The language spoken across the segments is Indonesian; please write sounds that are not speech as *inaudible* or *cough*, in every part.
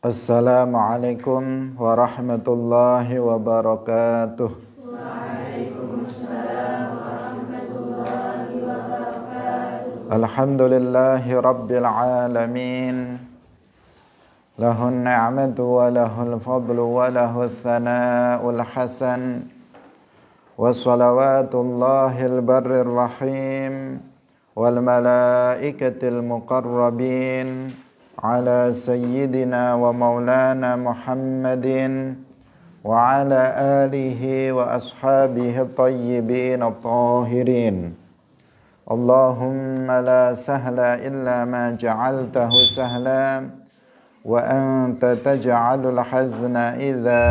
السلام عليكم ورحمة الله وبركاته الحمد لله رب العالمين له النعمة وله الفضل وله الثناء الحسن وصلوات الله البر الرحيم والملائكة المقربين على سيدنا ومولانا محمد وعلى آله وأصحابه الطيبين الطاهرين اللهم لا سهل إلا ما جعلته سهلا وأنت تجعل الحزن إذا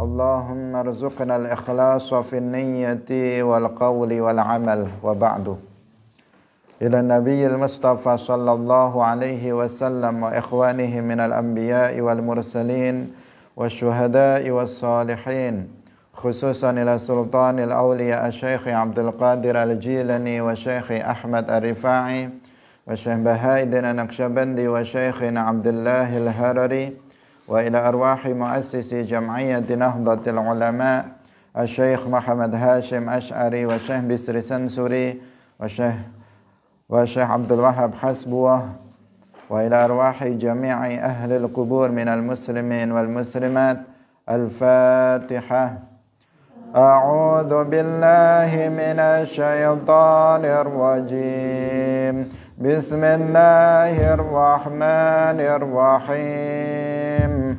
اللهم ارزقنا الإخلاص في النية والقول والعمل وبعده إلى النبي المصطفى صلى الله عليه وسلم وإخوانه من الأنبياء والمرسلين والشهداء والصالحين خصوصا إلى سلطان الأولياء الشيخ عبد القادر الجيلاني وشيخ أحمد الرفاعي وشيخ بهايدن النقشبندي وشيخ عبد الله الهرري وإلى أرواح مؤسس جمعية نهضة العلماء الشيخ محمد هاشم أشعري وشيخ بسر سنسوري وشيخ والشيخ عبد الوهاب حسبوه وإلى أرواح جميع أهل القبور من المسلمين والمسلمات الفاتحة أعوذ بالله من الشيطان الرجيم بسم الله الرحمن الرحيم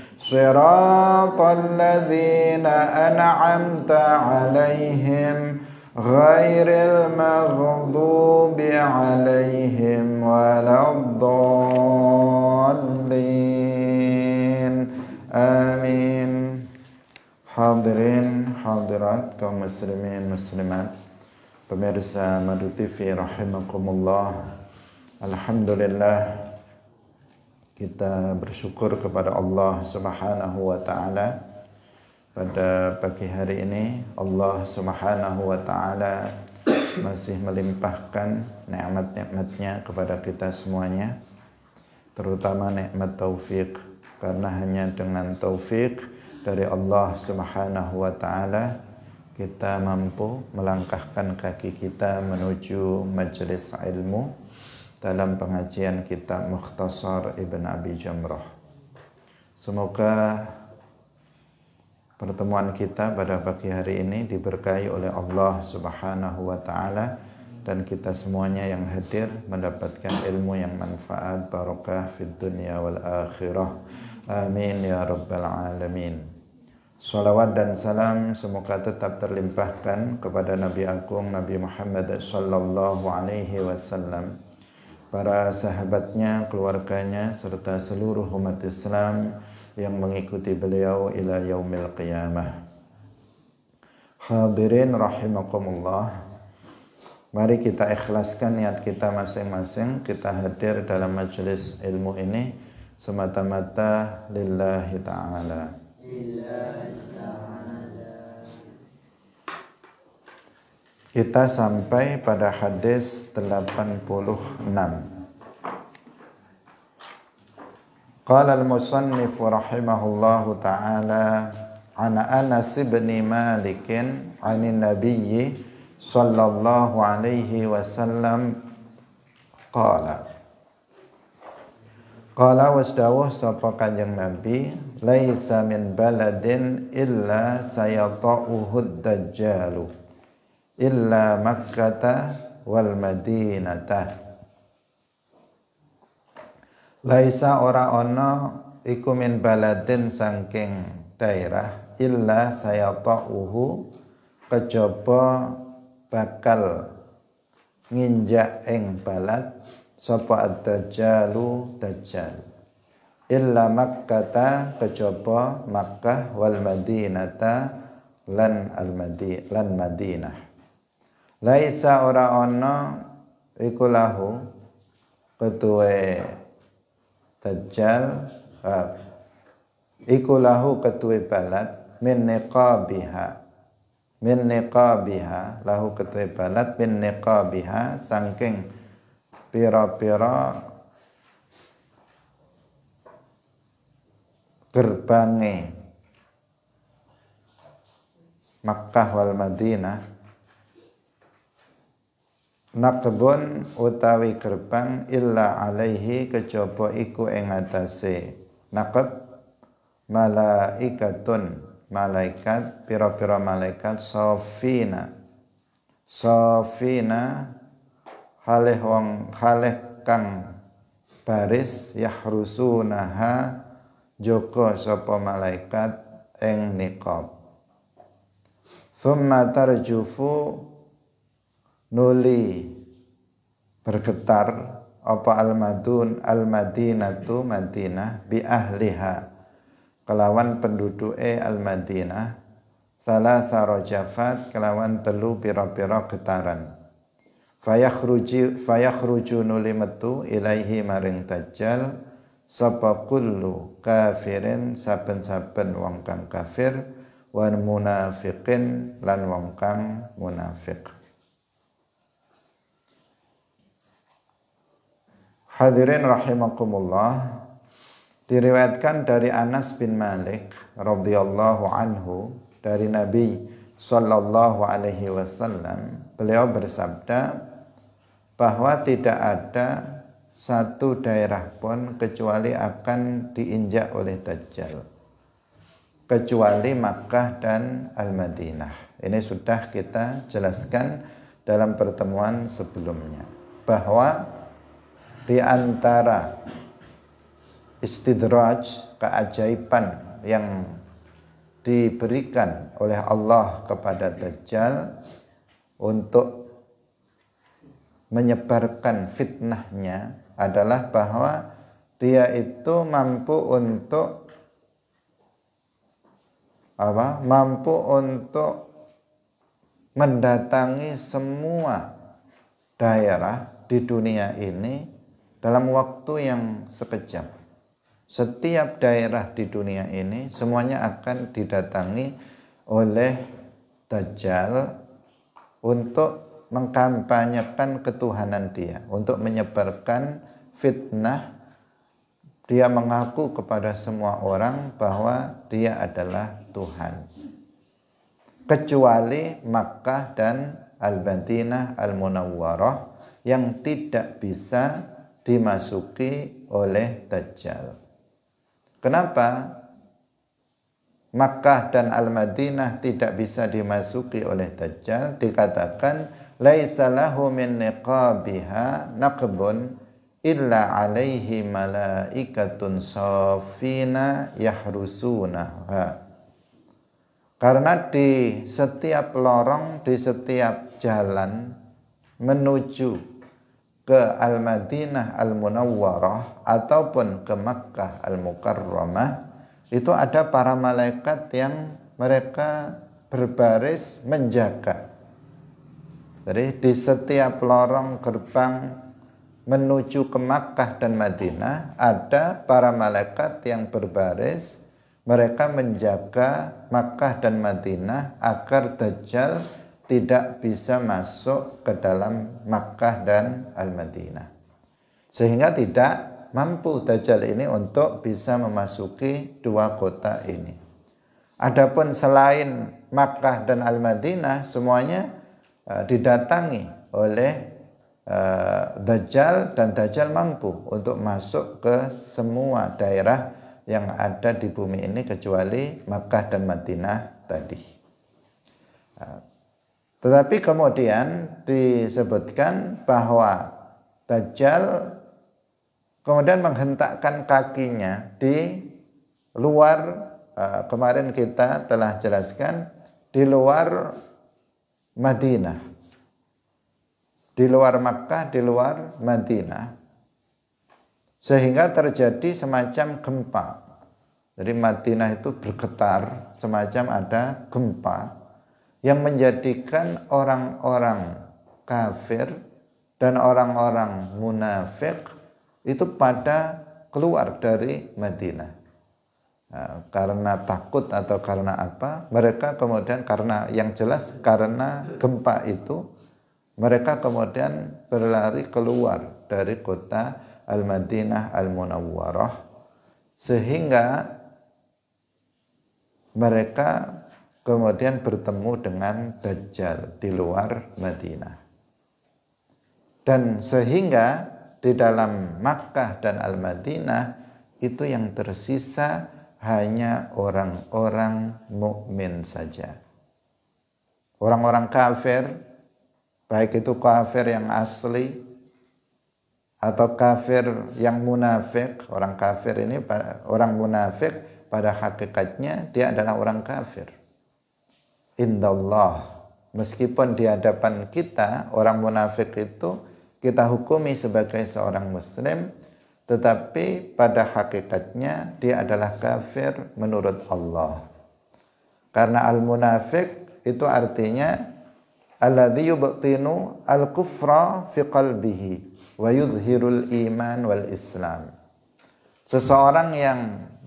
صراط الذين انعمت عليهم غير المغضوب عليهم ولا الضالين امين حاضرين حاضرات كمسلمين مسلمات pemirsa رحمكم الله الحمد لله kita bersyukur kepada Allah Subhanahu wa taala pada pagi hari ini Allah Subhanahu wa taala masih melimpahkan nikmat-nikmatnya kepada kita semuanya terutama nikmat taufik karena hanya dengan taufik dari Allah Subhanahu wa taala kita mampu melangkahkan kaki kita menuju majelis ilmu dalam pengajian kitab Mukhtasar Ibn Abi Jamrah. Semoga pertemuan kita pada pagi hari ini diberkahi oleh Allah Subhanahu wa taala dan kita semuanya yang hadir mendapatkan ilmu yang manfaat barokah fid dunya wal akhirah. Amin ya rabbal alamin. Salawat dan salam semoga tetap terlimpahkan kepada Nabi Agung Nabi Muhammad sallallahu alaihi wasallam para sahabatnya, keluarganya, serta seluruh umat Islam yang mengikuti beliau ila yaumil qiyamah. Hadirin rahimakumullah. Mari kita ikhlaskan niat kita masing-masing. Kita hadir dalam majelis ilmu ini semata-mata lillahi ta'ala. Kita sampai pada hadis 86. Qala al-musannif rahimahullahu ta'ala an Anas bin Malik an Nabi sallallahu alaihi wasallam qala Qala wasdawu sapa kanjeng Nabi laisa min baladin illa sayata'uhu dajjalu illa makkata wal madinata laisa ora ono iku min baladin sangking daerah illa ta'uhu kejaba bakal nginjak ing balad sapa ad-dajjalu dajjal illa makkata kejaba makkah wal madinata lan al lan madinah laisa ora ana iku lahu ketua tajjal uh, iku lahu ketua balat min niqabiha min niqabiha lahu ketua balat min niqabiha sangking pira-pira gerbangi Makkah wal Madinah naqbun utawi gerbang illa alaihi kejaba iku ing atase naqab malaikatun malaikat pira-pira malaikat safina safina haleh wong haleh kang baris yahrusunaha joko sapa malaikat ing niqab thumma tarjufu nuli bergetar apa almadun madun al-madinatu madinah bi ahliha kelawan penduduk al-madinah salah sarojafat kelawan telu piro-piro getaran fayakhruji fayakhruju nuli metu ilaihi maring tajjal sapa kullu kafirin saben-saben wong kang kafir wan munafiqin lan wong kang munafiq Hadirin rahimakumullah diriwayatkan dari Anas bin Malik radhiyallahu anhu dari Nabi sallallahu alaihi wasallam beliau bersabda bahwa tidak ada satu daerah pun kecuali akan diinjak oleh Dajjal kecuali Makkah dan Al-Madinah. Ini sudah kita jelaskan dalam pertemuan sebelumnya bahwa di antara istidraj keajaiban yang diberikan oleh Allah kepada Dajjal untuk menyebarkan fitnahnya adalah bahwa dia itu mampu untuk apa mampu untuk mendatangi semua daerah di dunia ini dalam waktu yang sekejap. Setiap daerah di dunia ini semuanya akan didatangi oleh Dajjal untuk mengkampanyekan ketuhanan dia, untuk menyebarkan fitnah. Dia mengaku kepada semua orang bahwa dia adalah Tuhan. Kecuali Makkah dan Al-Bantinah Al-Munawwarah yang tidak bisa dimasuki oleh Dajjal. Kenapa Makkah dan Al-Madinah tidak bisa dimasuki oleh Dajjal? Dikatakan Laisalahu min niqabiha naqbun illa alaihi malaikatun safina yahrusunaha. Karena di setiap lorong, di setiap jalan menuju ke Al-Madinah Al-Munawwarah ataupun ke Makkah Al-Mukarramah itu ada para malaikat yang mereka berbaris menjaga. Jadi di setiap lorong gerbang menuju ke Makkah dan Madinah ada para malaikat yang berbaris mereka menjaga Makkah dan Madinah agar Dajjal tidak bisa masuk ke dalam Makkah dan Al-Madinah. Sehingga tidak mampu Dajjal ini untuk bisa memasuki dua kota ini. Adapun selain Makkah dan Al-Madinah semuanya e, didatangi oleh e, Dajjal dan Dajjal mampu untuk masuk ke semua daerah yang ada di bumi ini kecuali Makkah dan Madinah tadi. E, tetapi kemudian disebutkan bahwa Dajjal kemudian menghentakkan kakinya di luar eh, kemarin kita telah jelaskan di luar Madinah. Di luar Makkah, di luar Madinah. Sehingga terjadi semacam gempa. Jadi Madinah itu bergetar, semacam ada gempa yang menjadikan orang-orang kafir dan orang-orang munafik itu pada keluar dari Madinah. Nah, karena takut atau karena apa? Mereka kemudian karena yang jelas karena gempa itu mereka kemudian berlari keluar dari kota Al-Madinah Al-Munawwarah sehingga mereka kemudian bertemu dengan Dajjal di luar Madinah. Dan sehingga di dalam Makkah dan Al-Madinah itu yang tersisa hanya orang-orang mukmin saja. Orang-orang kafir, baik itu kafir yang asli atau kafir yang munafik. Orang kafir ini orang munafik pada hakikatnya dia adalah orang kafir indallah meskipun di hadapan kita orang munafik itu kita hukumi sebagai seorang muslim tetapi pada hakikatnya dia adalah kafir menurut Allah karena al munafik itu artinya alladhi yubtinu al kufra fi qalbihi wa yuzhirul iman wal islam seseorang yang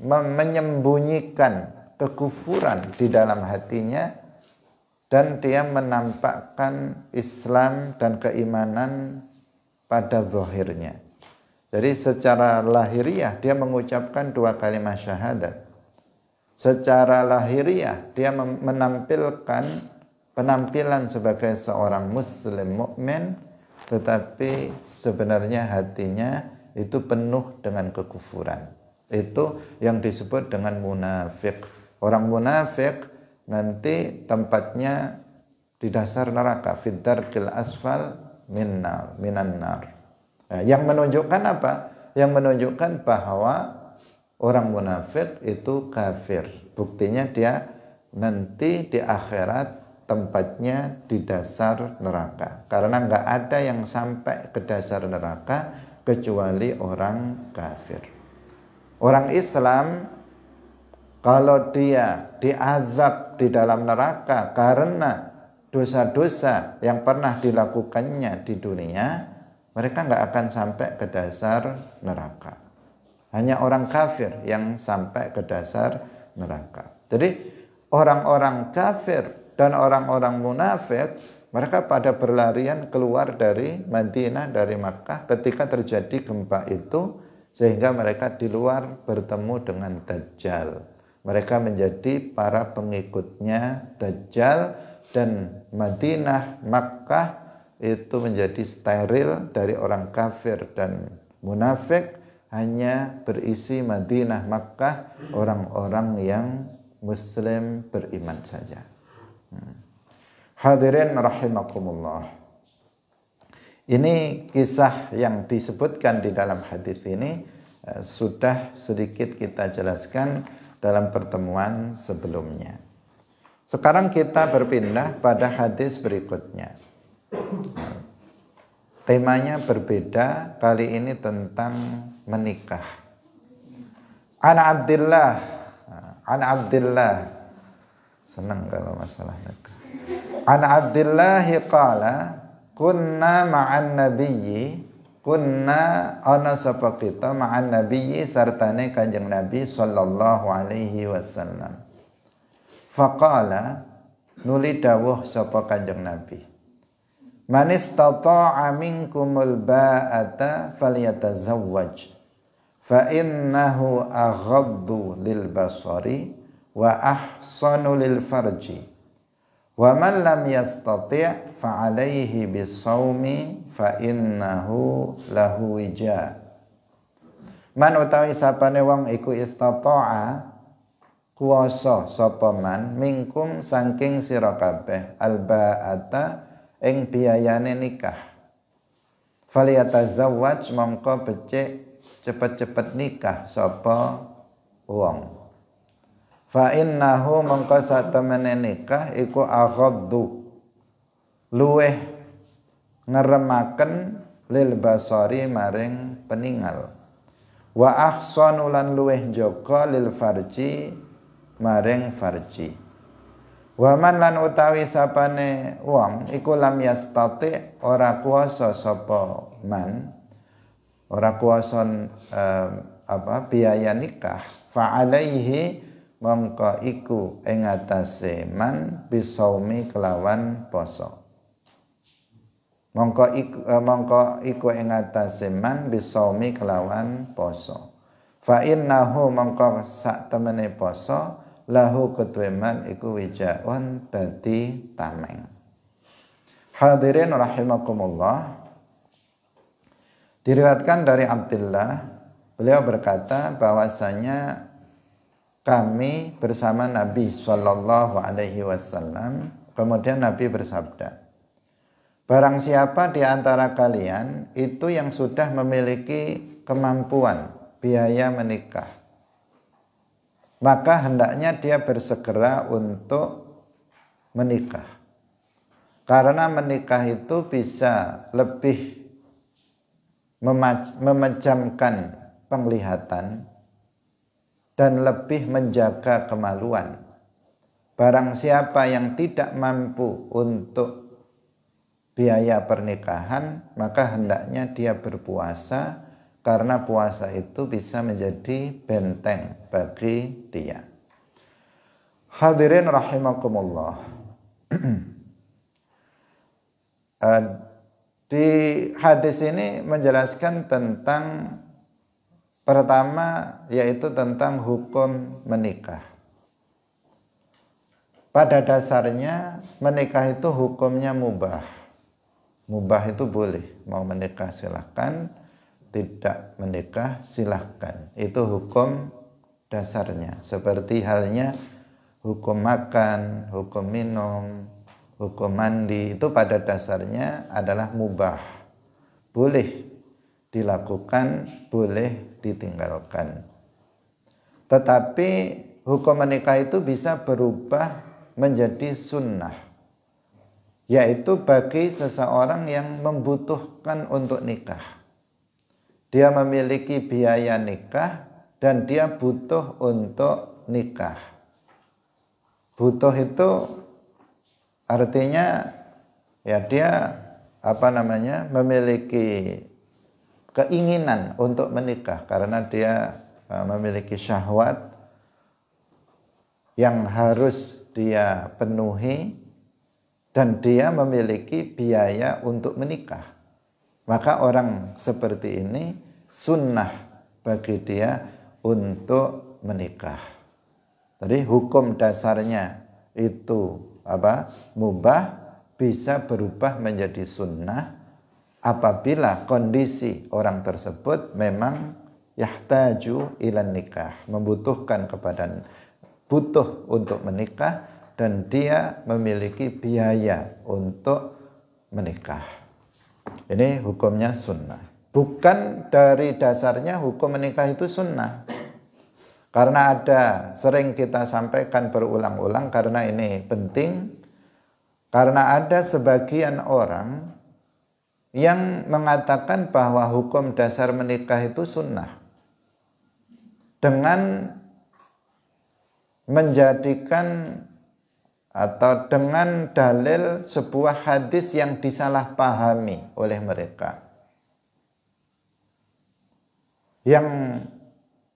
menyembunyikan kekufuran di dalam hatinya dan dia menampakkan Islam dan keimanan pada zahirnya. Jadi secara lahiriah dia mengucapkan dua kalimat syahadat. Secara lahiriah dia menampilkan penampilan sebagai seorang muslim mukmin tetapi sebenarnya hatinya itu penuh dengan kekufuran. Itu yang disebut dengan munafik. Orang munafik nanti tempatnya di dasar neraka fitar kil asfal minnar minannar nah, yang menunjukkan apa yang menunjukkan bahwa orang munafik itu kafir buktinya dia nanti di akhirat tempatnya di dasar neraka karena nggak ada yang sampai ke dasar neraka kecuali orang kafir orang Islam kalau dia diazab di dalam neraka karena dosa-dosa yang pernah dilakukannya di dunia, mereka nggak akan sampai ke dasar neraka. Hanya orang kafir yang sampai ke dasar neraka. Jadi orang-orang kafir dan orang-orang munafik mereka pada berlarian keluar dari Madinah dari Makkah ketika terjadi gempa itu sehingga mereka di luar bertemu dengan Dajjal. Mereka menjadi para pengikutnya Dajjal dan Madinah, Makkah itu menjadi steril dari orang kafir dan munafik hanya berisi Madinah, Makkah orang-orang yang muslim beriman saja. Hmm. Hadirin rahimakumullah. Ini kisah yang disebutkan di dalam hadis ini eh, sudah sedikit kita jelaskan dalam pertemuan sebelumnya. Sekarang kita berpindah pada hadis berikutnya. Temanya berbeda, kali ini tentang menikah. An Abdullah, An Abdullah. Senang kalau masalah nikah. An Abdullah qala kunna ma'an nabiyyi kunna ana sapa kita ma'an serta sartane kanjeng nabi sallallahu alaihi wasallam faqala nuli dawuh sapa kanjeng nabi man istata'a minkumul ba'ata falyatazawwaj fa innahu aghaddu lil basari wa ahsanu lil farji Wa man lam yastati' fa alaihi bisawmi fa innahu lahu wija. Man utawi sapane wong iku istata'a kuwasa sapa man mingkum saking sira kabeh albaata ing biayane nikah. Falyatazawwaj mongko becik cepet-cepet nikah sapa wong fa innahu mengko satemene nikah iku aghaddu luweh ngeremaken lil basari maring peningal wa ahsanu lan luweh joko lil farji maring farji wa man lan utawi sapane wong iku lam yastati ora kuasa sapa man ora kuasa eh, apa biaya nikah fa alaihi mongko iku ing atase man bisaumi kelawan poso mongko iku eh, mongko iku ing atase man bisaumi kelawan poso fa innahu mongko sak temene poso lahu kedue man iku wijaun dadi tameng hadirin rahimakumullah diriwatkan dari Abdullah beliau berkata bahwasanya kami bersama Nabi Shallallahu Alaihi Wasallam. Kemudian Nabi bersabda, Barang siapa di antara kalian itu yang sudah memiliki kemampuan biaya menikah, maka hendaknya dia bersegera untuk menikah. Karena menikah itu bisa lebih memejamkan penglihatan dan lebih menjaga kemaluan. Barang siapa yang tidak mampu untuk biaya pernikahan, maka hendaknya dia berpuasa karena puasa itu bisa menjadi benteng bagi dia. Hadirin rahimakumullah. *clears throat* Eh, di hadis ini menjelaskan tentang Pertama yaitu tentang hukum menikah. Pada dasarnya menikah itu hukumnya mubah. Mubah itu boleh, mau menikah silahkan, tidak menikah silahkan. Itu hukum dasarnya. Seperti halnya hukum makan, hukum minum, hukum mandi itu pada dasarnya adalah mubah. Boleh dilakukan, boleh ditinggalkan. Tetapi hukum menikah itu bisa berubah menjadi sunnah. Yaitu bagi seseorang yang membutuhkan untuk nikah. Dia memiliki biaya nikah dan dia butuh untuk nikah. Butuh itu artinya ya dia apa namanya memiliki keinginan untuk menikah karena dia eh, memiliki syahwat yang harus dia penuhi dan dia memiliki biaya untuk menikah. Maka orang seperti ini sunnah bagi dia untuk menikah. Jadi hukum dasarnya itu apa? Mubah bisa berubah menjadi sunnah apabila kondisi orang tersebut memang yahtaju ilan nikah membutuhkan kepada butuh untuk menikah dan dia memiliki biaya untuk menikah ini hukumnya sunnah bukan dari dasarnya hukum menikah itu sunnah karena ada sering kita sampaikan berulang-ulang karena ini penting karena ada sebagian orang yang mengatakan bahwa hukum dasar menikah itu sunnah dengan menjadikan atau dengan dalil sebuah hadis yang disalahpahami oleh mereka. Yang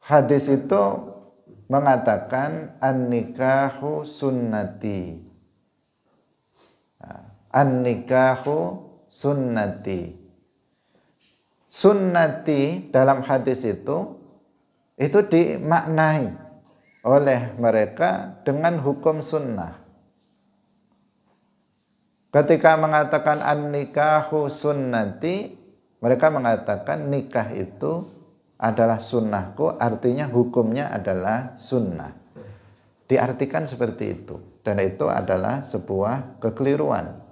hadis itu mengatakan an-nikahu sunnati. Nah, an-nikahu sunnati. Sunnati dalam hadis itu itu dimaknai oleh mereka dengan hukum sunnah. Ketika mengatakan an-nikahu sunnati, mereka mengatakan nikah itu adalah sunnahku, artinya hukumnya adalah sunnah. Diartikan seperti itu. Dan itu adalah sebuah kekeliruan.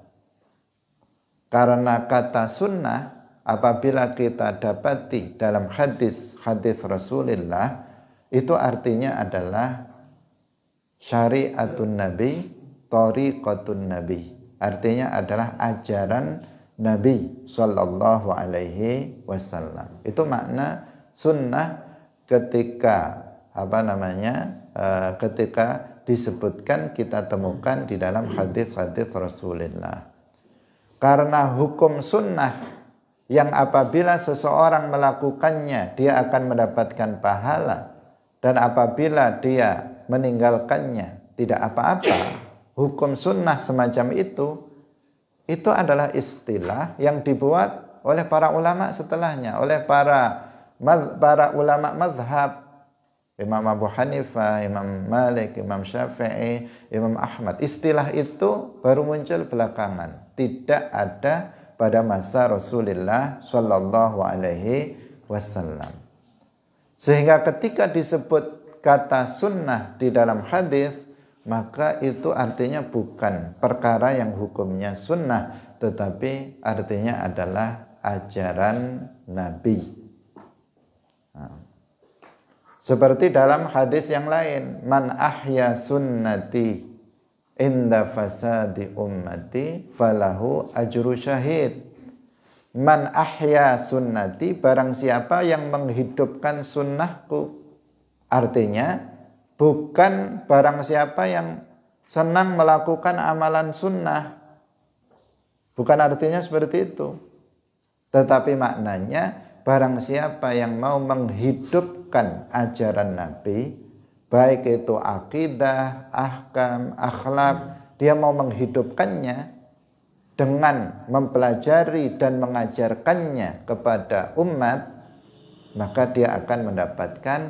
Karena kata sunnah apabila kita dapati dalam hadis-hadis Rasulullah itu artinya adalah syariatun nabi, tariqatun nabi. Artinya adalah ajaran Nabi sallallahu Alaihi Wasallam. Itu makna sunnah ketika apa namanya eh, ketika disebutkan kita temukan di dalam hadis-hadis Rasulullah. Karena hukum sunnah yang apabila seseorang melakukannya dia akan mendapatkan pahala dan apabila dia meninggalkannya tidak apa-apa hukum sunnah semacam itu itu adalah istilah yang dibuat oleh para ulama setelahnya oleh para para ulama mazhab Imam Abu Hanifah, Imam Malik, Imam Syafi'i, Imam Ahmad. Istilah itu baru muncul belakangan. Tidak ada pada masa Rasulullah Shallallahu Alaihi Wasallam. Sehingga ketika disebut kata sunnah di dalam hadis, maka itu artinya bukan perkara yang hukumnya sunnah, tetapi artinya adalah ajaran Nabi. Nah. Seperti dalam hadis yang lain, man ahya sunnati inda fasadi ummati falahu ajru syahid. Man ahya sunnati barang siapa yang menghidupkan sunnahku. Artinya bukan barang siapa yang senang melakukan amalan sunnah. Bukan artinya seperti itu. Tetapi maknanya barang siapa yang mau menghidup memasukkan ajaran Nabi baik itu akidah, ahkam, akhlak, dia mau menghidupkannya dengan mempelajari dan mengajarkannya kepada umat, maka dia akan mendapatkan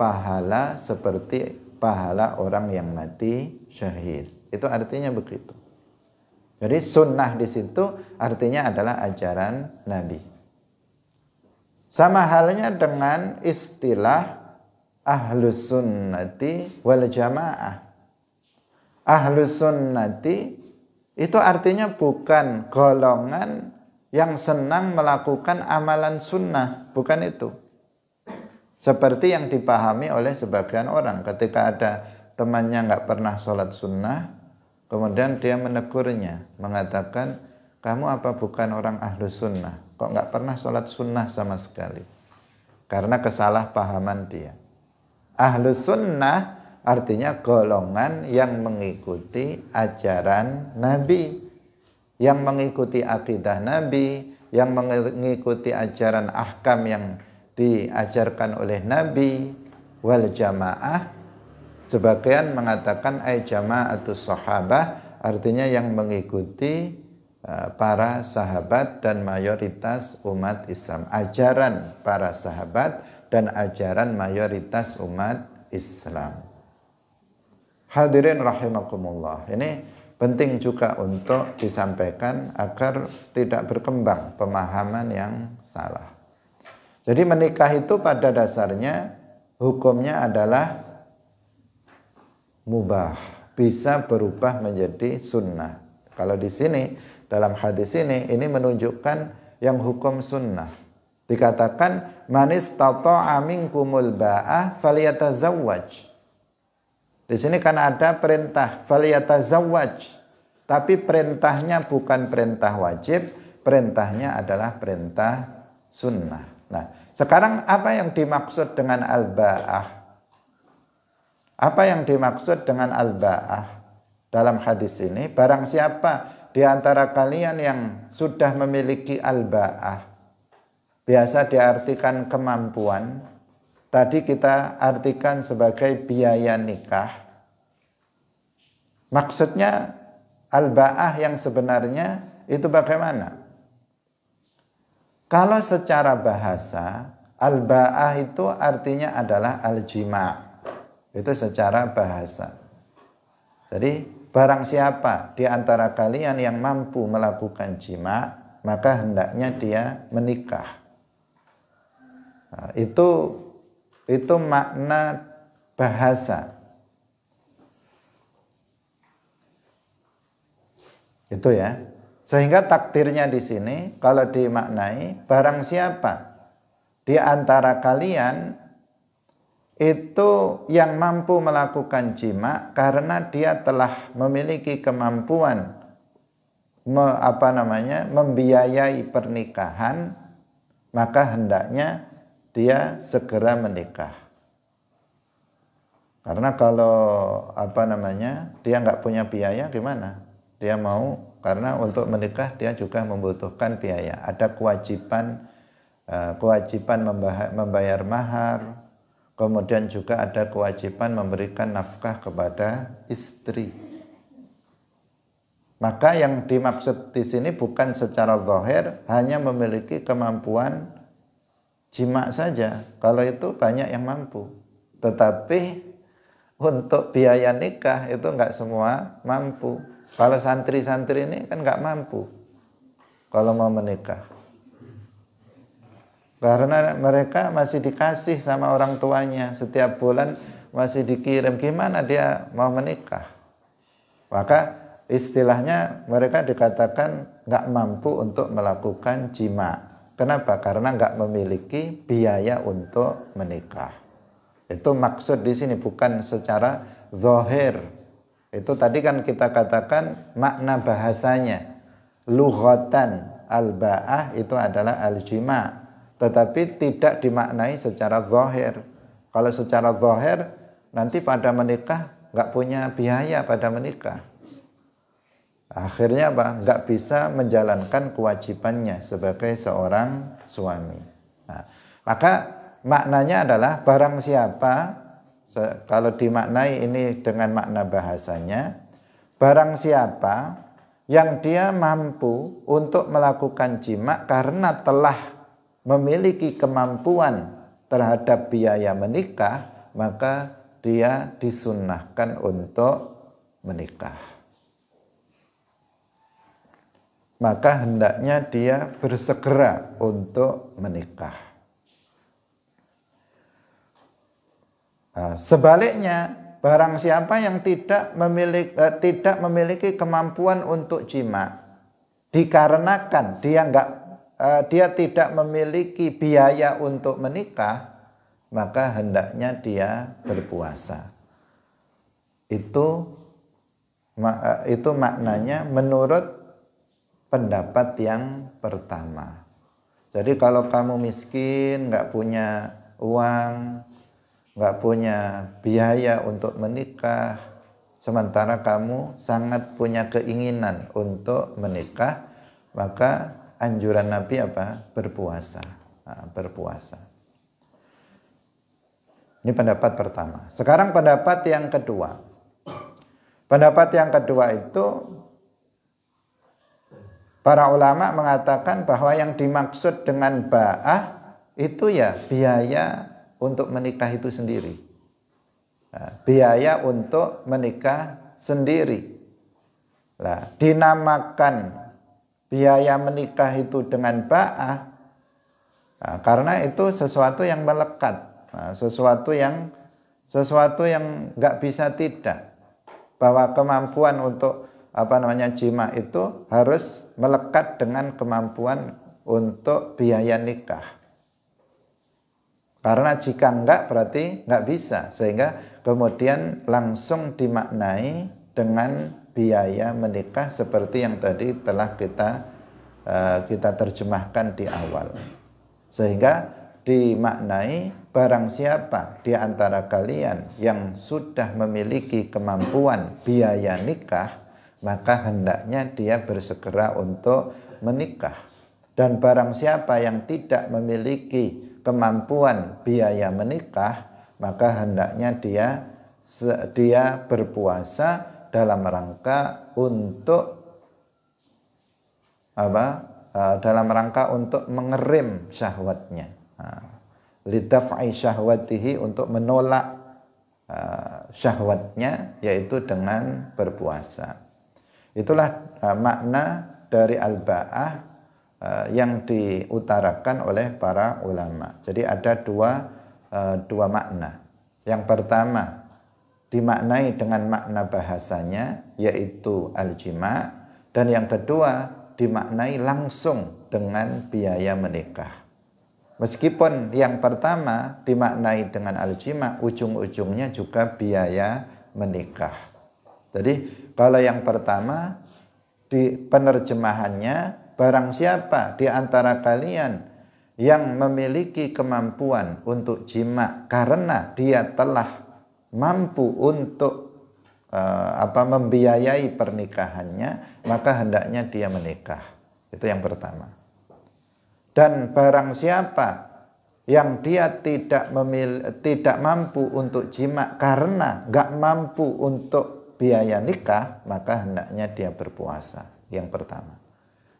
pahala seperti pahala orang yang mati syahid. Itu artinya begitu. Jadi sunnah di situ artinya adalah ajaran Nabi. Sama halnya dengan istilah ahlus sunnati wal jamaah. Ahlus sunnati itu artinya bukan golongan yang senang melakukan amalan sunnah, bukan itu. Seperti yang dipahami oleh sebagian orang ketika ada temannya nggak pernah sholat sunnah, kemudian dia menegurnya, mengatakan, kamu apa bukan orang ahlus sunnah? kok nggak pernah sholat sunnah sama sekali karena kesalahpahaman dia ahlu sunnah artinya golongan yang mengikuti ajaran Nabi yang mengikuti akidah Nabi yang mengikuti ajaran ahkam yang diajarkan oleh Nabi wal jamaah sebagian mengatakan ay atau sahabah artinya yang mengikuti E, para sahabat dan mayoritas umat Islam. Ajaran para sahabat dan ajaran mayoritas umat Islam. Hadirin rahimakumullah. Ini penting juga untuk disampaikan agar tidak berkembang pemahaman yang salah. Jadi menikah itu pada dasarnya hukumnya adalah mubah, bisa berubah menjadi sunnah. Kalau di sini dalam hadis ini ini menunjukkan yang hukum sunnah dikatakan manis tato aming kumul ba'ah zawaj di sini kan ada perintah zawaj tapi perintahnya bukan perintah wajib perintahnya adalah perintah sunnah nah sekarang apa yang dimaksud dengan al-ba'ah apa yang dimaksud dengan al-ba'ah dalam hadis ini barang siapa di antara kalian yang sudah memiliki al-ba'ah biasa diartikan kemampuan tadi kita artikan sebagai biaya nikah maksudnya al-ba'ah yang sebenarnya itu bagaimana kalau secara bahasa al-ba'ah itu artinya adalah al-jima itu secara bahasa jadi barang siapa di antara kalian yang mampu melakukan jima, maka hendaknya dia menikah. Nah, itu itu makna bahasa. Itu ya. Sehingga takdirnya di sini kalau dimaknai barang siapa di antara kalian itu yang mampu melakukan jima karena dia telah memiliki kemampuan me, apa namanya membiayai pernikahan maka hendaknya dia segera menikah karena kalau apa namanya dia nggak punya biaya gimana dia mau karena untuk menikah dia juga membutuhkan biaya ada kewajiban eh, kewajiban membayar mahar Kemudian juga ada kewajiban memberikan nafkah kepada istri. Maka yang dimaksud di sini bukan secara zahir hanya memiliki kemampuan jima saja. Kalau itu banyak yang mampu. Tetapi untuk biaya nikah itu nggak semua mampu. Kalau santri-santri ini kan nggak mampu kalau mau menikah. Karena mereka masih dikasih sama orang tuanya, setiap bulan masih dikirim. Gimana dia mau menikah? Maka istilahnya mereka dikatakan nggak mampu untuk melakukan jima. Kenapa? Karena nggak memiliki biaya untuk menikah. Itu maksud di sini bukan secara zohir. Itu tadi kan kita katakan makna bahasanya. Lughatan al-ba'ah itu adalah al-jima tetapi tidak dimaknai secara zahir. Kalau secara zahir nanti pada menikah nggak punya biaya pada menikah. Akhirnya apa? Nggak bisa menjalankan kewajibannya sebagai seorang suami. Nah, maka maknanya adalah barang siapa kalau dimaknai ini dengan makna bahasanya, barang siapa yang dia mampu untuk melakukan jima karena telah memiliki kemampuan terhadap biaya menikah, maka dia disunahkan untuk menikah. Maka hendaknya dia bersegera untuk menikah. Nah, sebaliknya, barang siapa yang tidak memiliki, eh, tidak memiliki kemampuan untuk jima, dikarenakan dia nggak uh, dia tidak memiliki biaya untuk menikah, maka hendaknya dia berpuasa. Itu eh, itu maknanya menurut pendapat yang pertama. Jadi kalau kamu miskin, nggak punya uang, nggak punya biaya untuk menikah, sementara kamu sangat punya keinginan untuk menikah, maka anjuran Nabi apa? Berpuasa. Nah, berpuasa. Ini pendapat pertama. Sekarang pendapat yang kedua. Pendapat yang kedua itu para ulama mengatakan bahwa yang dimaksud dengan ba'ah itu ya biaya untuk menikah itu sendiri. Ah, biaya untuk menikah sendiri. Nah, dinamakan biaya menikah itu dengan ba'ah nah, karena itu sesuatu yang melekat nah, sesuatu yang sesuatu yang nggak bisa tidak bahwa kemampuan untuk apa namanya jima itu harus melekat dengan kemampuan untuk biaya nikah karena jika enggak berarti enggak bisa sehingga kemudian langsung dimaknai dengan biaya menikah seperti yang tadi telah kita eh, kita terjemahkan di awal. Sehingga dimaknai barang siapa di antara kalian yang sudah memiliki kemampuan biaya nikah, maka hendaknya dia bersegera untuk menikah. Dan barang siapa yang tidak memiliki kemampuan biaya menikah, maka hendaknya dia dia berpuasa dalam rangka untuk apa e, dalam rangka untuk mengerim syahwatnya e, lidafai syahwatihi untuk menolak e, syahwatnya yaitu dengan berpuasa itulah makna dari al-ba'ah yang diutarakan oleh para ulama jadi ada dua dua makna yang pertama dimaknai dengan makna bahasanya yaitu al-jima dan yang kedua dimaknai langsung dengan biaya menikah. Meskipun yang pertama dimaknai dengan al-jima ujung-ujungnya juga biaya menikah. Jadi kalau yang pertama di penerjemahannya barang siapa di antara kalian yang memiliki kemampuan untuk jima karena dia telah mampu untuk uh, apa membiayai pernikahannya, maka hendaknya dia menikah. Itu yang pertama. Dan barang siapa yang dia tidak memil tidak mampu untuk jima karena nggak mampu untuk biaya nikah, maka hendaknya dia berpuasa. Yang pertama.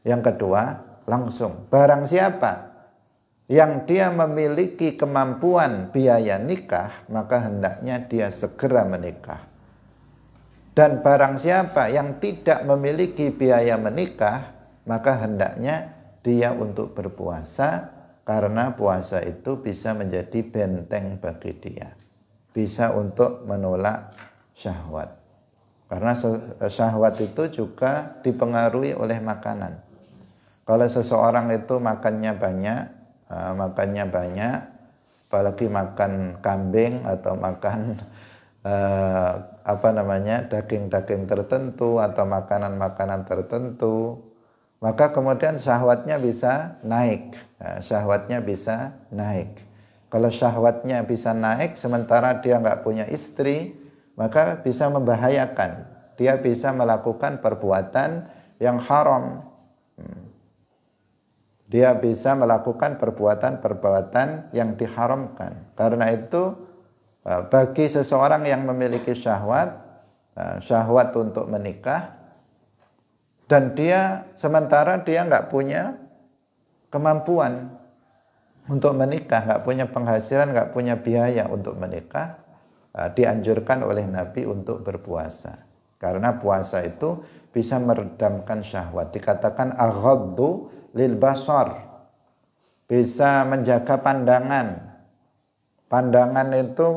Yang kedua, langsung. Barang siapa yang dia memiliki kemampuan biaya nikah, maka hendaknya dia segera menikah. Dan barang siapa yang tidak memiliki biaya menikah, maka hendaknya dia untuk berpuasa karena puasa itu bisa menjadi benteng bagi dia. Bisa untuk menolak syahwat. Karena syahwat itu juga dipengaruhi oleh makanan. Kalau seseorang itu makannya banyak, Ah, makannya banyak, apalagi makan kambing atau makan uh, apa namanya daging-daging tertentu atau makanan-makanan tertentu, maka kemudian syahwatnya bisa naik, ah, syahwatnya bisa naik. Kalau syahwatnya bisa naik, sementara dia nggak punya istri, maka bisa membahayakan. Dia bisa melakukan perbuatan yang haram. Hmm dia bisa melakukan perbuatan-perbuatan yang diharamkan. Karena itu e, bagi seseorang yang memiliki syahwat, e, syahwat untuk menikah, dan dia sementara dia nggak punya kemampuan untuk menikah, nggak punya penghasilan, nggak punya biaya untuk menikah, e, dianjurkan oleh Nabi untuk berpuasa. Karena puasa itu bisa meredamkan syahwat. Dikatakan aghaddu lil basar bisa menjaga pandangan pandangan itu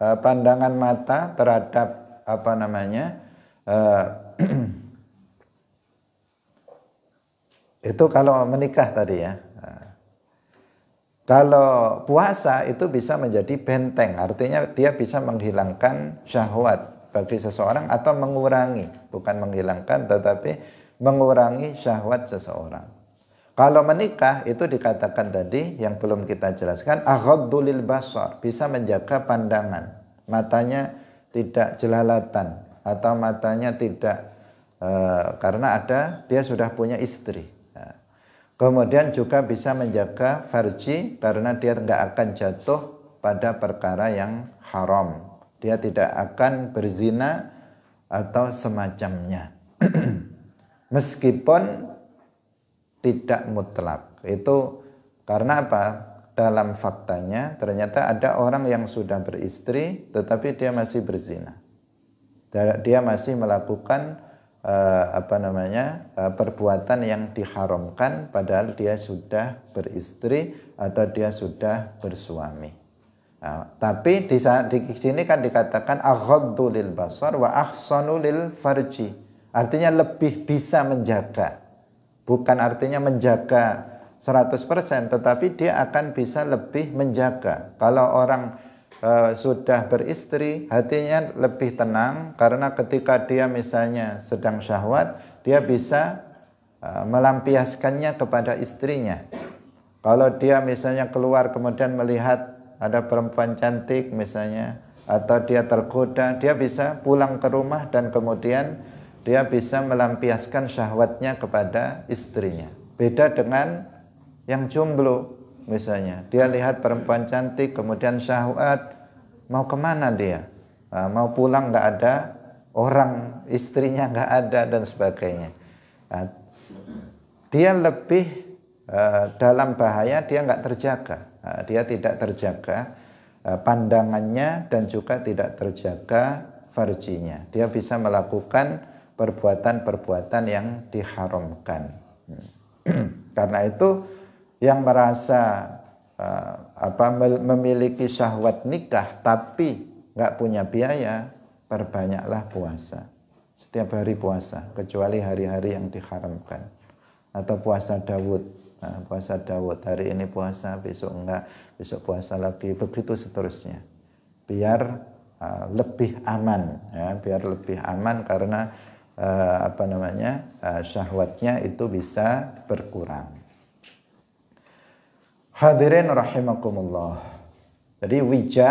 eh, pandangan mata terhadap apa namanya eh, *clears throat* itu kalau menikah tadi ya eh, kalau puasa itu bisa menjadi benteng artinya dia bisa menghilangkan syahwat bagi seseorang atau mengurangi bukan menghilangkan tetapi mengurangi syahwat seseorang kalau menikah itu dikatakan tadi yang belum kita jelaskan aghaddulil basar, bisa menjaga pandangan. Matanya tidak jelalatan atau matanya tidak e, karena ada dia sudah punya istri. Nah, kemudian juga bisa menjaga farji karena dia tidak akan jatuh pada perkara yang haram. Dia tidak akan berzina atau semacamnya. *clears throat* Meskipun tidak mutlak. Itu karena apa? Dalam faktanya ternyata ada orang yang sudah beristri tetapi dia masih berzina. Dia masih melakukan uh, apa namanya? Uh, perbuatan yang diharamkan padahal dia sudah beristri atau dia sudah bersuami. Nah, tapi di, di sini kan dikatakan basar wa ahsanulil lil farji. Artinya lebih bisa menjaga Bukan artinya menjaga 100% tetapi dia akan bisa lebih menjaga. Kalau orang e, sudah beristri, hatinya lebih tenang karena ketika dia misalnya sedang syahwat, dia bisa e, melampiaskannya kepada istrinya. Kalau dia misalnya keluar kemudian melihat ada perempuan cantik misalnya atau dia tergoda, dia bisa pulang ke rumah dan kemudian dia bisa melampiaskan syahwatnya kepada istrinya. Beda dengan yang jomblo misalnya, dia lihat perempuan cantik kemudian syahwat, mau kemana dia? Ah, mau pulang nggak ada, orang istrinya nggak ada dan sebagainya. Ah, dia lebih ah, dalam bahaya, dia nggak terjaga, dia tidak terjaga pandangannya dan juga tidak terjaga farjinya. Dia bisa melakukan perbuatan-perbuatan yang diharamkan. *clears throat* Karena itu yang merasa uh, apa memiliki syahwat nikah tapi nggak punya biaya, perbanyaklah puasa. Setiap hari puasa, kecuali hari-hari yang diharamkan. Atau puasa Dawud. Nah, puasa Dawud, hari ini puasa, besok enggak, besok puasa lagi, begitu seterusnya. Biar uh, lebih aman, ya, biar lebih aman karena uh, apa namanya uh, syahwatnya itu bisa berkurang. Hadirin rahimakumullah. Jadi wija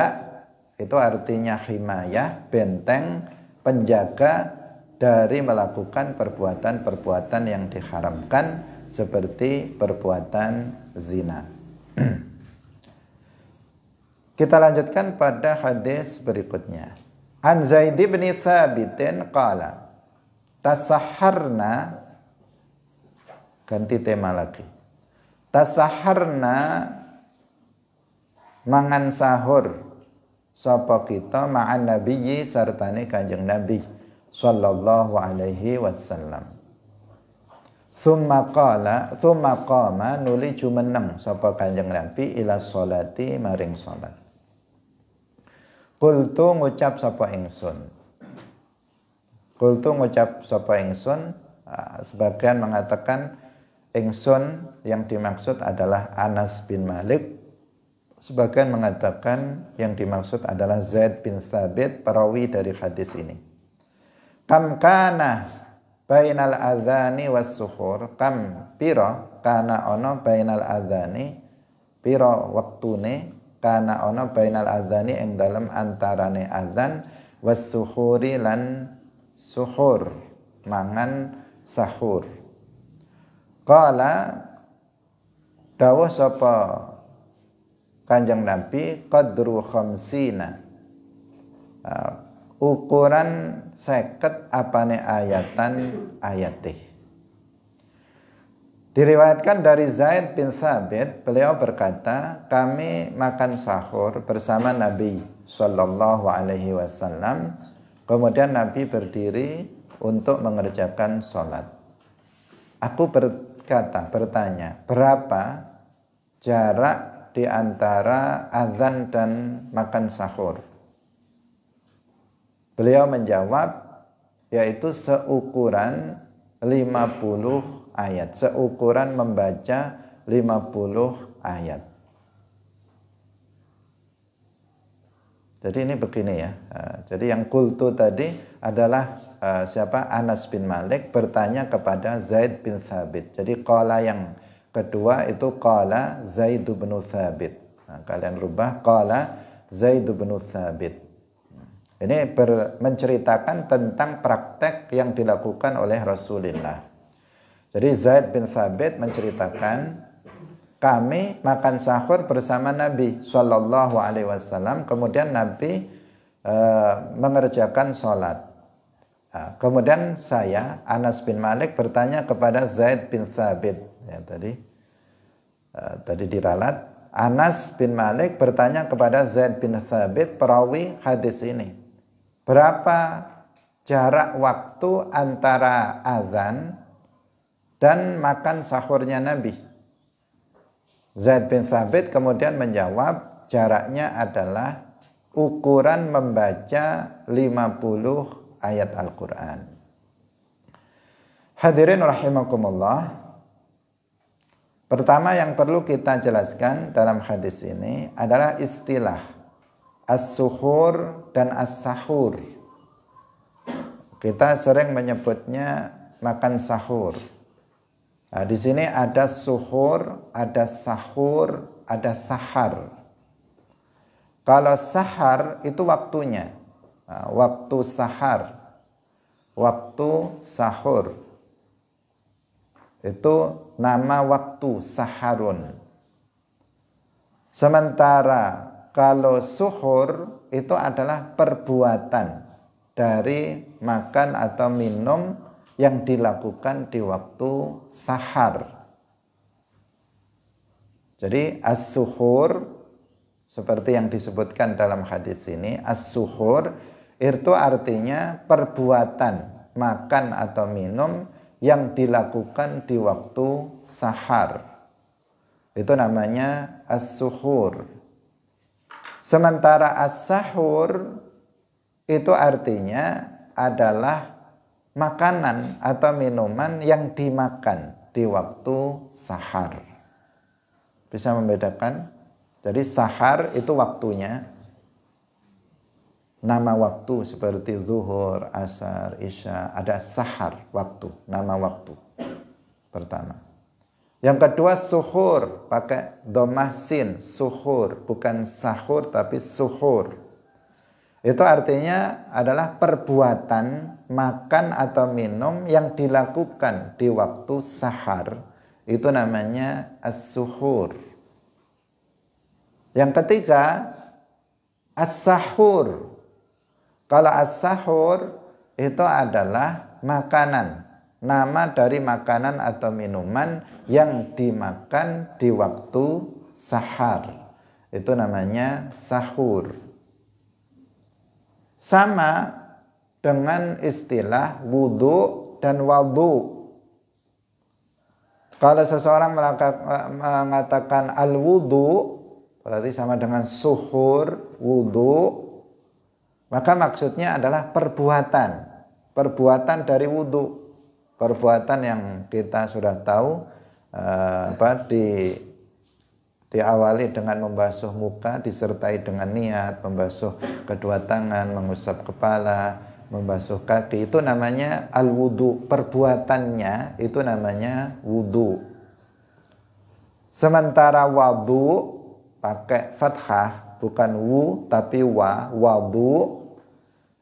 itu artinya himayah, benteng, penjaga dari melakukan perbuatan-perbuatan yang diharamkan seperti perbuatan zina. *clears throat* Kita lanjutkan pada hadis berikutnya. An Zaid bin Thabitin qala tasaharna ganti tema lagi tasaharna mangan sahur sapa kita ma'an nabiyyi sartane kanjeng nabi sallallahu alaihi wasallam Thumma qala thumma qama nuli jumeneng sapa kanjeng nabi ila salati maring salat Kultu ngucap sapa ingsun Kultu ngucap sapa ingsun ah, sebagian mengatakan ingsun yang dimaksud adalah Anas bin Malik sebagian mengatakan yang dimaksud adalah Zaid bin Thabit perawi dari hadis ini kam kana bainal adzani was suhur kam piro kana ono bainal adzani piro waktune kana ono bainal adzani yang dalam antarane adzan was suhuri lan suhur mangan sahur qala dawuh sapa Kanjeng Nabi qadru khamsina uh, ukuran seket apane ayatan ayatih Diriwayatkan dari Zaid bin Thabit, beliau berkata, kami makan sahur bersama Nabi Shallallahu Alaihi Wasallam Kemudian Nabi berdiri untuk mengerjakan sholat. Aku berkata, bertanya, berapa jarak di antara azan dan makan sahur? Beliau menjawab, yaitu seukuran 50 ayat. Seukuran membaca 50 ayat. Jadi ini begini ya. Eh, jadi yang kultu tadi adalah eh, siapa Anas bin Malik bertanya kepada Zaid bin Thabit. Jadi kola yang kedua itu kola Zaid bin Thabit. Nah, kalian rubah kola Zaid bin Thabit. Ini ber, menceritakan tentang praktek yang dilakukan oleh Rasulullah. Jadi Zaid bin Thabit menceritakan kami makan sahur bersama Nabi Shallallahu Alaihi Wasallam. Kemudian Nabi uh, mengerjakan sholat. uh, kemudian saya Anas bin Malik bertanya kepada Zaid bin Thabit ya, tadi uh, tadi diralat. Anas bin Malik bertanya kepada Zaid bin Thabit perawi hadis ini. Berapa jarak waktu antara azan dan makan sahurnya Nabi? Zaid bin Thabit kemudian menjawab jaraknya adalah ukuran membaca 50 ayat Al-Quran. Hadirin rahimakumullah. Pertama yang perlu kita jelaskan dalam hadis ini adalah istilah as-suhur dan as-sahur. Kita sering menyebutnya makan sahur Nah, di sini ada suhur, ada sahur, ada sahar. Kalau sahar itu waktunya, nah, waktu sahar, waktu sahur. Itu nama waktu saharun. Sementara kalau suhur itu adalah perbuatan dari makan atau minum yang dilakukan di waktu sahar. Jadi as-suhur seperti yang disebutkan dalam hadis ini, as-suhur itu artinya perbuatan makan atau minum yang dilakukan di waktu sahar. Itu namanya as-suhur. Sementara as-sahur itu artinya adalah makanan atau minuman yang dimakan di waktu sahar. Bisa membedakan? Jadi sahar itu waktunya nama waktu seperti zuhur, asar, isya, ada sahar waktu, nama waktu pertama. Yang kedua suhur, pakai domasin suhur, bukan sahur tapi suhur. Itu artinya adalah perbuatan makan atau minum yang dilakukan di waktu sahar. Itu namanya as-suhur. Yang ketiga, as-sahur. Kalau as-sahur itu adalah makanan. Nama dari makanan atau minuman yang dimakan di waktu sahar. Itu namanya sahur sama dengan istilah wudhu dan wadhu. Kalau seseorang mengatakan al-wudhu, berarti sama dengan suhur, wudhu, maka maksudnya adalah perbuatan. Perbuatan dari wudhu. Perbuatan yang kita sudah tahu eh, apa di diawali dengan membasuh muka disertai dengan niat membasuh kedua tangan mengusap kepala membasuh kaki itu namanya al wudu perbuatannya itu namanya wudu sementara wadu pakai fathah bukan wu tapi wa wadu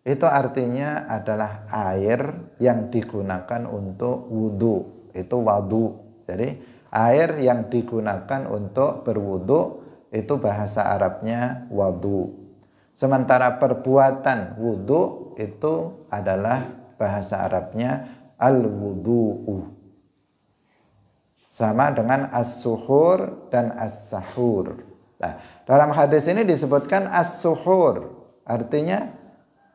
itu artinya adalah air yang digunakan untuk wudu itu wadu jadi air yang digunakan untuk berwudu itu bahasa Arabnya wadu. Sementara perbuatan wudhu itu adalah bahasa Arabnya al-wudu'u. Sama dengan as-suhur dan as-sahur. Nah, dalam hadis ini disebutkan as-suhur. Artinya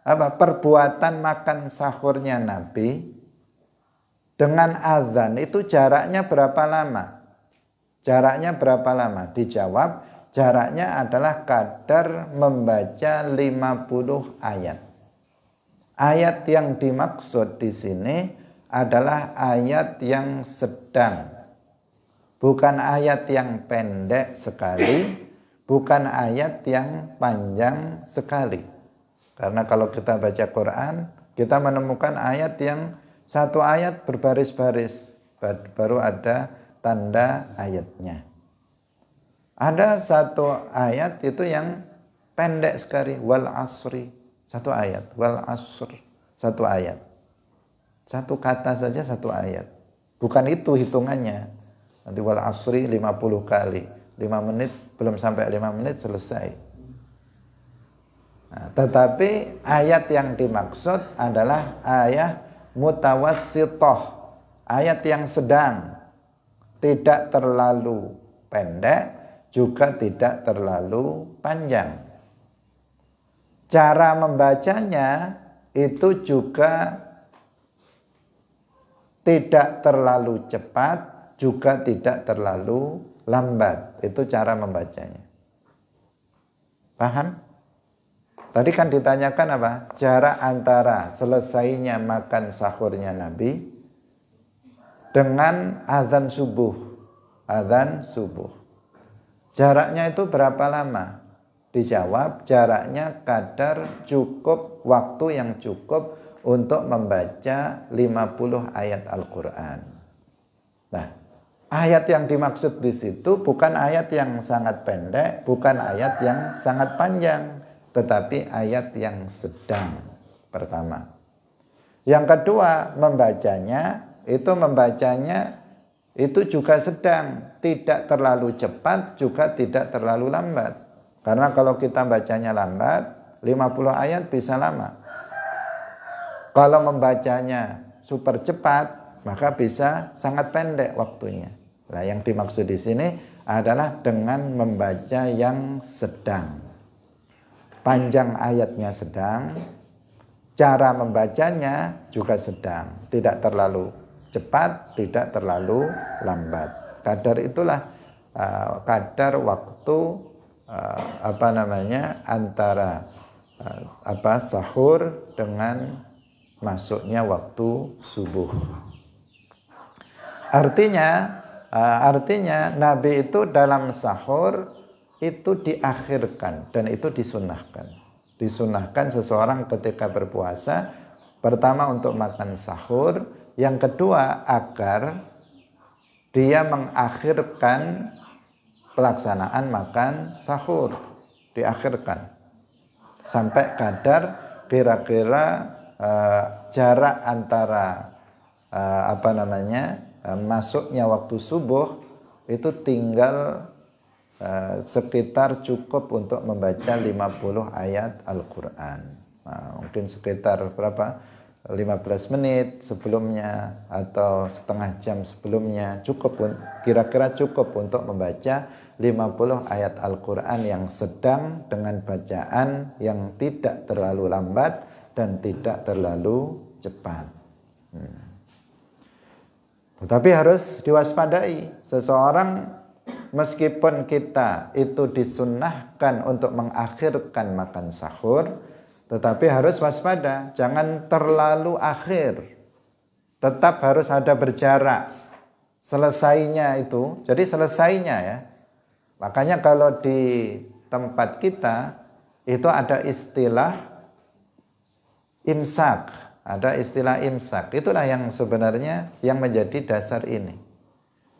apa? Perbuatan makan sahurnya Nabi dengan azan itu jaraknya berapa lama? Jaraknya berapa lama? Dijawab, jaraknya adalah kadar membaca 50 ayat. Ayat yang dimaksud di sini adalah ayat yang sedang. Bukan ayat yang pendek sekali, bukan ayat yang panjang sekali. Karena kalau kita baca Quran, kita menemukan ayat yang satu ayat berbaris-baris, baru ada tanda ayatnya. Ada satu ayat itu yang pendek sekali, wal asri. Satu ayat, wal asr. Satu ayat. Satu kata saja satu ayat. Bukan itu hitungannya. Nanti wal asri 50 kali. 5 menit, belum sampai 5 menit selesai. Nah, tetapi ayat yang dimaksud adalah ayat Mu'tawasitoh ayat yang sedang tidak terlalu pendek juga tidak terlalu panjang cara membacanya itu juga tidak terlalu cepat juga tidak terlalu lambat itu cara membacanya paham Tadi kan ditanyakan apa? Jarak antara selesainya makan sahurnya Nabi dengan azan subuh. Azan subuh. Jaraknya itu berapa lama? Dijawab, jaraknya kadar cukup waktu yang cukup untuk membaca 50 ayat Al-Qur'an. Nah, ayat yang dimaksud di situ bukan ayat yang sangat pendek, bukan ayat yang sangat panjang tetapi ayat yang sedang pertama. Yang kedua, membacanya itu membacanya itu juga sedang, tidak terlalu cepat juga tidak terlalu lambat. Karena kalau kita bacanya lambat, 50 ayat bisa lama. Kalau membacanya super cepat, maka bisa sangat pendek waktunya. Nah, yang dimaksud di sini adalah dengan membaca yang sedang. Panjang ayatnya sedang, cara membacanya juga sedang, tidak terlalu cepat, tidak terlalu lambat. Kadar itulah uh, kadar waktu uh, apa namanya antara uh, apa sahur dengan masuknya waktu subuh. Artinya uh, artinya Nabi itu dalam sahur itu diakhirkan dan itu disunahkan. Disunahkan seseorang ketika berpuasa, pertama untuk makan sahur, yang kedua agar dia mengakhirkan pelaksanaan makan sahur. Diakhirkan. Sampai kadar kira-kira uh, jarak antara uh, apa namanya uh, masuknya waktu subuh itu tinggal Eh, sekitar cukup untuk membaca 50 ayat Al-Quran. Nah, mungkin sekitar berapa? 15 menit sebelumnya atau setengah jam sebelumnya cukup kira-kira cukup untuk membaca 50 ayat Al-Qur'an yang sedang dengan bacaan yang tidak terlalu lambat dan tidak terlalu cepat. Hmm. Tetapi harus diwaspadai seseorang Meskipun kita itu disunahkan untuk mengakhirkan makan sahur, tetapi harus waspada, jangan terlalu akhir. Tetap harus ada berjarak. Selesainya itu, jadi selesainya ya. Makanya kalau di tempat kita itu ada istilah imsak, ada istilah imsak. Itulah yang sebenarnya yang menjadi dasar ini.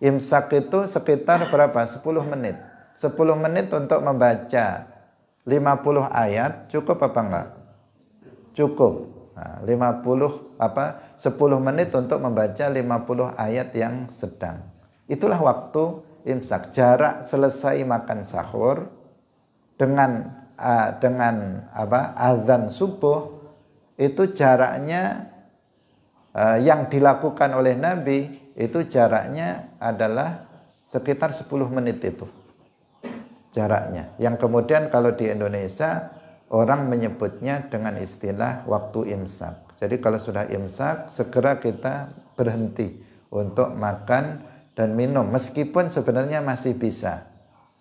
Imsak itu sekitar berapa? 10 menit. 10 menit untuk membaca 50 ayat cukup apa enggak? Cukup. Nah, 50 apa 10 menit untuk membaca 50 ayat yang sedang. Itulah waktu imsak. Jarak selesai makan sahur dengan uh, dengan apa azan subuh itu jaraknya uh, yang dilakukan oleh Nabi itu jaraknya adalah sekitar 10 menit itu jaraknya. Yang kemudian kalau di Indonesia orang menyebutnya dengan istilah waktu imsak. Jadi kalau sudah imsak segera kita berhenti untuk makan dan minum meskipun sebenarnya masih bisa.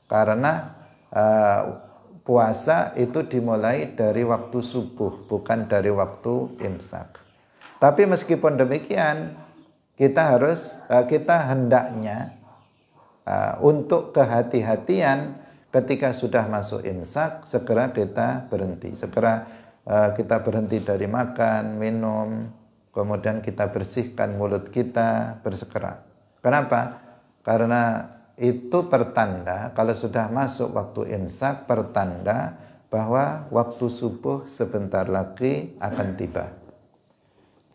Karena uh, puasa itu dimulai dari waktu subuh bukan dari waktu imsak. Tapi meskipun demikian kita harus eh, kita hendaknya eh, untuk kehati-hatian ketika sudah masuk imsak segera kita berhenti segera eh, kita berhenti dari makan minum kemudian kita bersihkan mulut kita bersegera kenapa karena itu pertanda kalau sudah masuk waktu imsak pertanda bahwa waktu subuh sebentar lagi akan tiba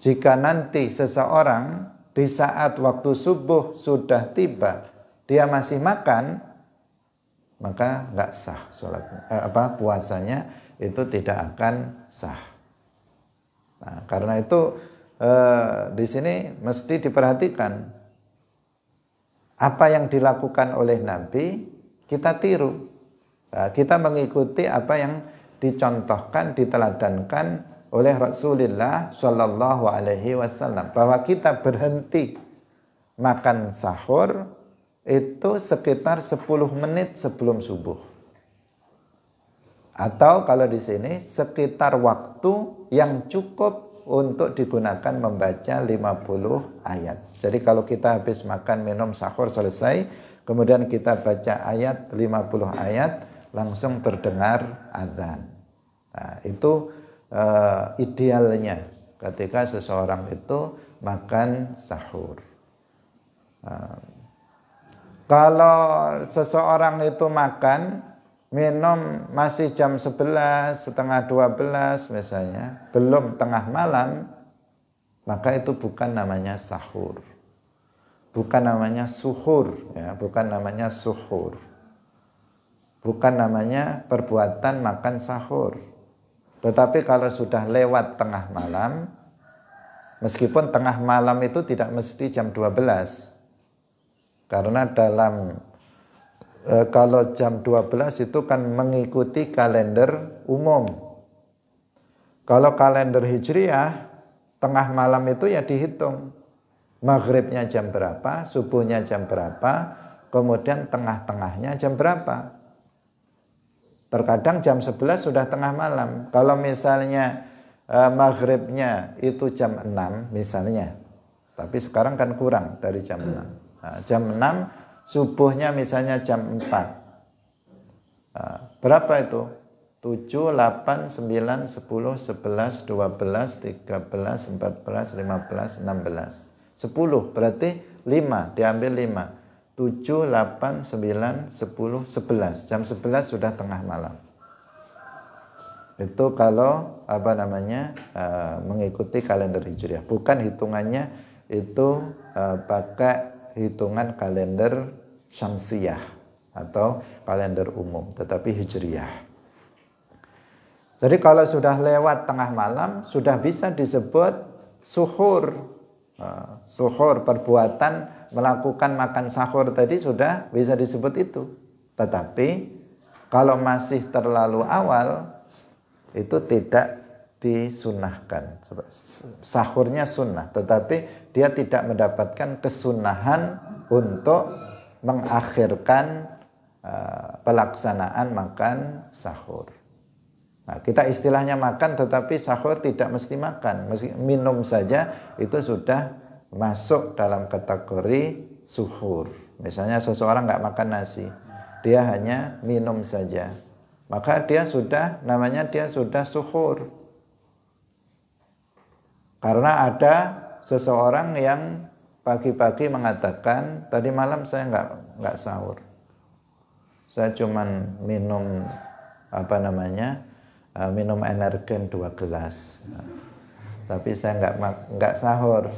jika nanti seseorang di saat waktu subuh sudah tiba, dia masih makan, maka nggak sah sholatnya, eh, apa puasanya itu tidak akan sah. Nah, karena itu eh, di sini mesti diperhatikan apa yang dilakukan oleh Nabi kita tiru, nah, kita mengikuti apa yang dicontohkan, diteladankan oleh Rasulullah Shallallahu Alaihi Wasallam bahwa kita berhenti makan sahur itu sekitar 10 menit sebelum subuh atau kalau di sini sekitar waktu yang cukup untuk digunakan membaca 50 ayat. Jadi kalau kita habis makan minum sahur selesai, kemudian kita baca ayat 50 ayat langsung terdengar azan. Nah, itu uh, idealnya ketika seseorang itu makan sahur. Uh, kalau seseorang itu makan minum masih jam 11, setengah 12 misalnya, belum tengah malam, maka itu bukan namanya sahur. Bukan namanya suhur, ya, bukan namanya suhur. Bukan namanya perbuatan makan sahur. Tetapi kalau sudah lewat tengah malam, meskipun tengah malam itu tidak mesti jam 12. Karena dalam e, kalau jam 12 itu kan mengikuti kalender umum. Kalau kalender Hijriah, tengah malam itu ya dihitung. Maghribnya jam berapa, subuhnya jam berapa, kemudian tengah-tengahnya jam berapa. Terkadang jam 11 sudah tengah malam. Kalau misalnya eh, maghribnya itu jam 6 misalnya. Tapi sekarang kan kurang dari jam 6. Nah, jam 6 subuhnya misalnya jam 4. Nah, berapa itu? 7, 8, 9, 10, 11, 12, 13, 14, 15, 16. 10 berarti 5, diambil 5 7, 8, 9, 10, 11. Jam 11 sudah tengah malam. Itu kalau apa namanya uh, mengikuti kalender Hijriah. Bukan hitungannya itu uh, pakai hitungan kalender Syamsiah atau kalender umum, tetapi Hijriah. Jadi kalau sudah lewat tengah malam sudah bisa disebut suhur. Uh, suhur perbuatan melakukan makan sahur tadi sudah bisa disebut itu. Tetapi kalau masih terlalu awal itu tidak disunahkan. Sahurnya sunnah, tetapi dia tidak mendapatkan kesunahan untuk mengakhirkan uh, pelaksanaan makan sahur. Nah, kita istilahnya makan tetapi sahur tidak mesti makan, minum saja itu sudah masuk dalam kategori suhur. Misalnya seseorang nggak makan nasi, dia hanya minum saja. Maka dia sudah, namanya dia sudah suhur. Karena ada seseorang yang pagi-pagi mengatakan, tadi malam saya nggak nggak sahur. Saya cuman minum apa namanya eh, minum energen dua gelas. Tapi saya nggak nggak sahur.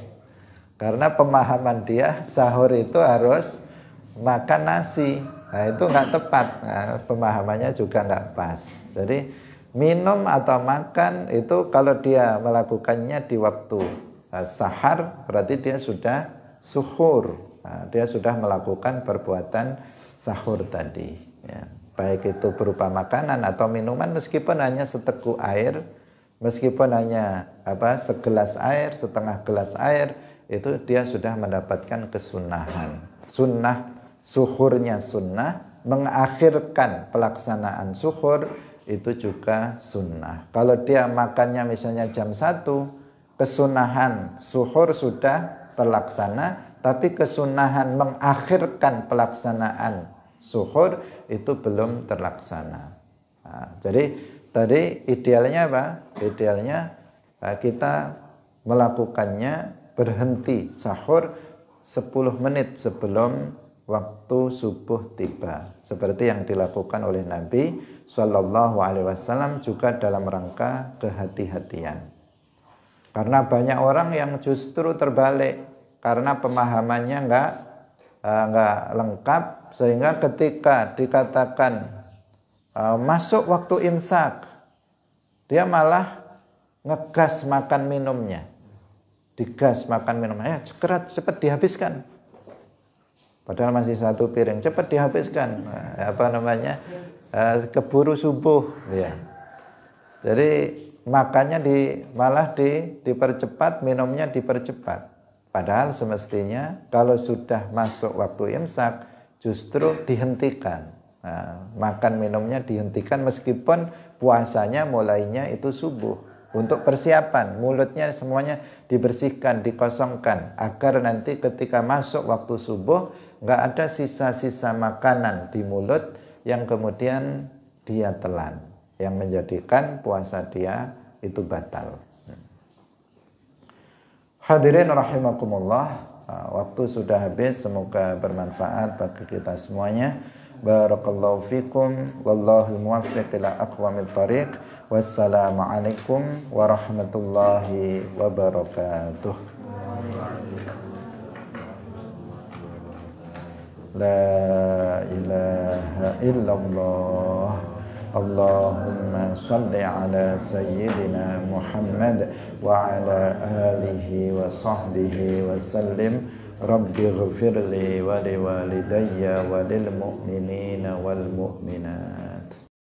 Karena pemahaman dia sahur itu harus makan nasi. Nah itu nggak tepat, nah, pemahamannya juga nggak pas. Jadi minum atau makan itu kalau dia melakukannya di waktu eh, sahar berarti dia sudah suhur. Nah, dia sudah melakukan perbuatan sahur tadi. Ya. Baik itu berupa makanan atau minuman meskipun hanya seteguk air, meskipun hanya apa segelas air, setengah gelas air, itu dia sudah mendapatkan kesunahan. Sunnah, suhurnya sunnah, mengakhirkan pelaksanaan suhur itu juga sunnah. Kalau dia makannya misalnya jam 1, kesunahan suhur sudah terlaksana, tapi kesunahan mengakhirkan pelaksanaan suhur itu belum terlaksana. Nah, jadi tadi idealnya apa? Idealnya eh, kita melakukannya berhenti sahur 10 menit sebelum waktu subuh tiba seperti yang dilakukan oleh Nabi Shallallahu Alaihi Wasallam juga dalam rangka kehati-hatian karena banyak orang yang justru terbalik karena pemahamannya nggak eh, nggak lengkap sehingga ketika dikatakan eh, masuk waktu imsak dia malah ngegas makan minumnya digas makan minum ya cekrat cepat dihabiskan padahal masih satu piring cepat dihabiskan nah, apa namanya eh, keburu subuh ya jadi makannya di malah di dipercepat minumnya dipercepat padahal semestinya kalau sudah masuk waktu imsak justru dihentikan nah, makan minumnya dihentikan meskipun puasanya mulainya itu subuh untuk persiapan mulutnya semuanya dibersihkan dikosongkan agar nanti ketika masuk waktu subuh nggak ada sisa-sisa makanan di mulut yang kemudian dia telan yang menjadikan puasa dia itu batal hadirin rahimakumullah uh, waktu sudah habis semoga bermanfaat bagi kita semuanya barakallahu fikum wallahu muwaffiq ila aqwamit thariq Wassalamualaikum warahmatullahi wabarakatuh. La ilaha illallah. Allahumma salli ala sayyidina Muhammad wa ala alihi wa sahbihi wa sallim. Rabbi ghafirli wa liwalidayya wa lil mu'minina wal mu'minat.